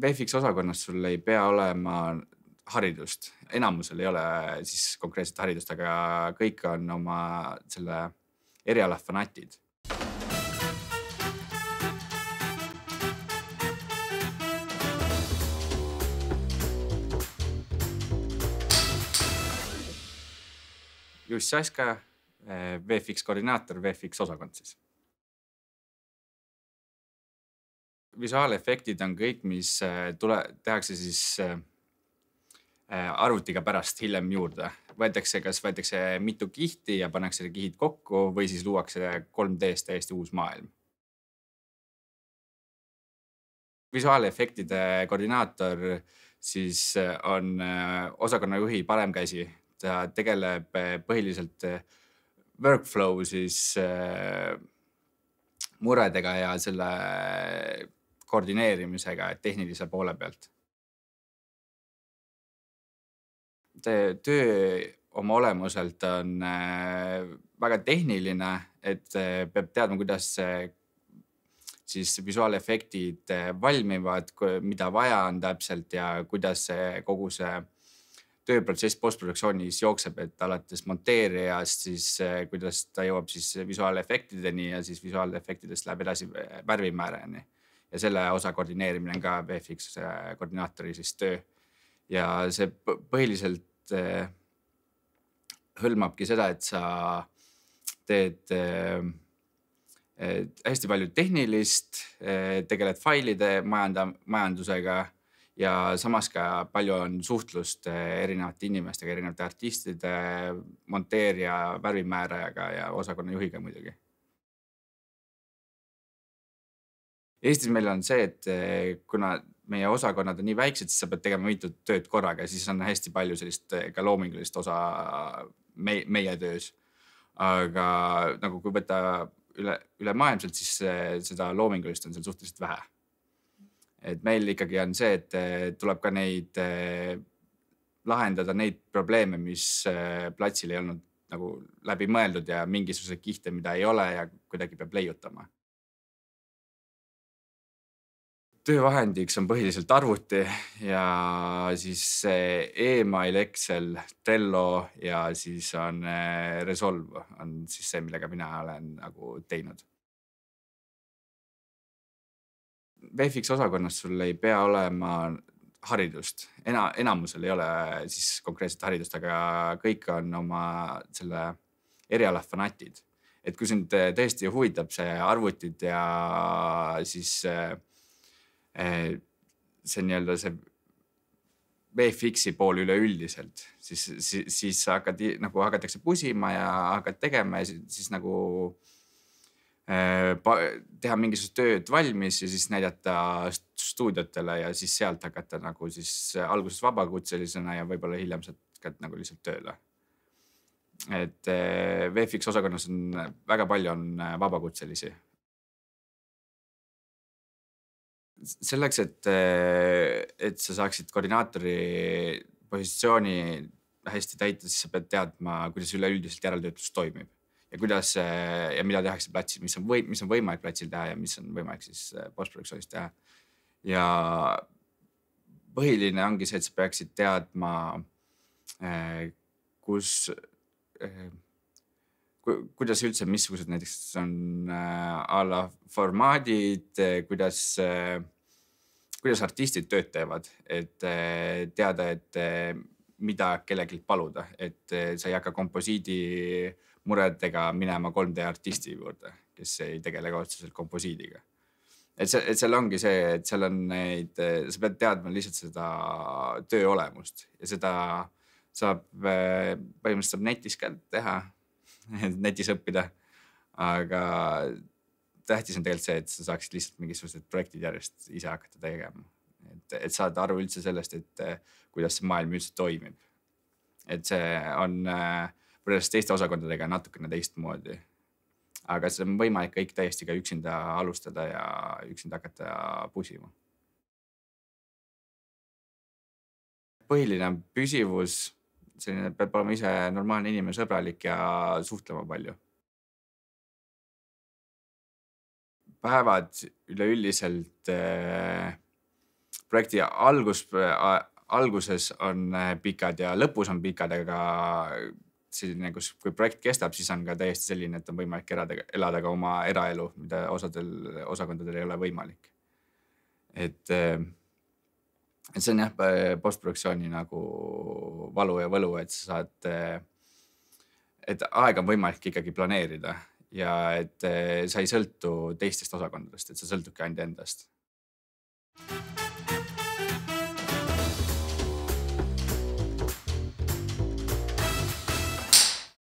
VFX osakonnas sul ei pea olema haridust, enamusel ei ole siis konkreetset haridust, aga kõik on oma selle eriala fanatid Juss Jaska, eh, VFX koordinaator, VFX osakond siis visuaalefektid on kõik, mis äh, tule, tehakse siis äh, äh, arvutiga pärast hiljem juurde. võetakse, kas võetakse mitu kihti ja pannakse kihid kokku või siis luuakse 3D-s täiesti uus maailm. visuaalefektide koordinaator siis on osakonnajuhi parem käsi, ta tegeleb põhiliselt workflow siis muredega ja selle koordineerimisega tehnilise poole pealt. töö oma olemuselt on äh, väga tehniline, et äh, peab teadma, kuidas äh, siis visuaalefektid valmivad, mida vaja on täpselt ja kuidas see kogu see tööprotsess postproduktsioonis jookseb, et alates monteerijast, siis kuidas ta jõuab siis visuaalefektideni ja siis visuaalefektidest läheb edasi värvimäärani ja selle osa koordineerimine on ka BFX koordinaatori siis töö. ja see põhiliselt eh, hõlmabki seda, et sa teed eh, eh, hästi palju tehnilist, tegeled failide majanda-, majandusega ja samas ka palju on suhtlust erinevate inimestega, erinevate artistide, monteerija, värvimäärajaga ja osakonnajuhiga muidugi Eestis meil on see, et eh, kuna meie osakonnad on nii väiksed, siis sa pead tegema mitut tööd korraga ja siis on hästi palju sellist eh, ka loomingulist osa eh, meie, meie töös. aga nagu kui võtta üle, ülemaailmselt, siis seda loomingulist on seal suhteliselt vähe. et meil ikkagi on see, et tuleb ka neid, lahendada neid probleeme, mis platsil ei olnud nagu läbi mõeldud ja mingisuguseid kihte, mida ei ole ja kuidagi peab leiutama töövahendiks on põhiliselt arvuti ja siis email, Excel, Trello ja siis on eh, Resolve on siis see, millega mina olen nagu teinud. VFX osakonnas sul ei pea olema haridust, ena-, enamusel ei ole siis konkreetset haridust, aga kõik on oma selle eriala fanatid. et kui sind eh, tõesti huvitab see arvutid ja siis äh, Eh, see nii-öelda see VFX-i pool üleüldiselt, siis, siis, siis hakkad nagu hakatakse pusima ja hakkad tegema ja siis, siis nagu eh, teha mingisugust tööd valmis ja siis näidata stuudiotele ja siis sealt hakata nagu siis alguses vabakutselisena ja võib-olla hiljem sealt ka nagu lihtsalt tööle. et eh, VFX osakonnas on väga palju on vabakutselisi selleks, et, et sa saaksid koordinaatori positsiooni hästi täita, siis sa pead teadma, kuidas üleüldiselt järeltöötlus toimib ja kuidas ja mida tehakse platsil, mis on või, mis on võimalik platsil teha ja mis on võimalik siis äh, postproduktsioonis teha. ja põhiline ongi see, et sa peaksid teadma, äh, kus äh, kuidas üldse, missugused näiteks on äh, a la formaadid, äh, kuidas, äh, kuidas artistid tööd teevad, et teada, et mida kellelgi paluda, et sa ei hakka komposiidi muredega minema 3D artisti juurde, kes ei tegele ka otseselt komposiidiga. et see, et seal ongi see, et seal on neid, sa pead teadma lihtsalt seda töö olemust ja seda saab, põhimõtteliselt saab netis ka teha netis õppida. aga tähtis on tegelikult see, et sa saaksid lihtsalt mingisugused projektid järjest ise hakata tegema. et, et saada aru üldse sellest, et eh, kuidas see maailm üldse toimib. et see on eh, võrreldes teiste osakondadega natukene teistmoodi. aga see on võimalik kõik täiesti ka üksinda alustada ja üksinda hakata pusima. põhiline on püsivus selline, pead olema ise normaalne inimene, sõbralik ja suhtlema palju. päevad üleüldiselt äh, projekti algus äh,, alguses on äh, pikad ja lõpus on pikad, aga selline, kus, kui projekt kestab, siis on ka täiesti selline, et on võimalik elada, elada ka oma eraelu, mida osadel osakondadel ei ole võimalik. et, äh, et see on jah, äh, postproduktsiooni nagu valu ja võlu, et sa saad, eh, et aega on võimalik ikkagi planeerida ja et eh, sa ei sõltu teistest osakondadest, et sa sõltubki ainult endast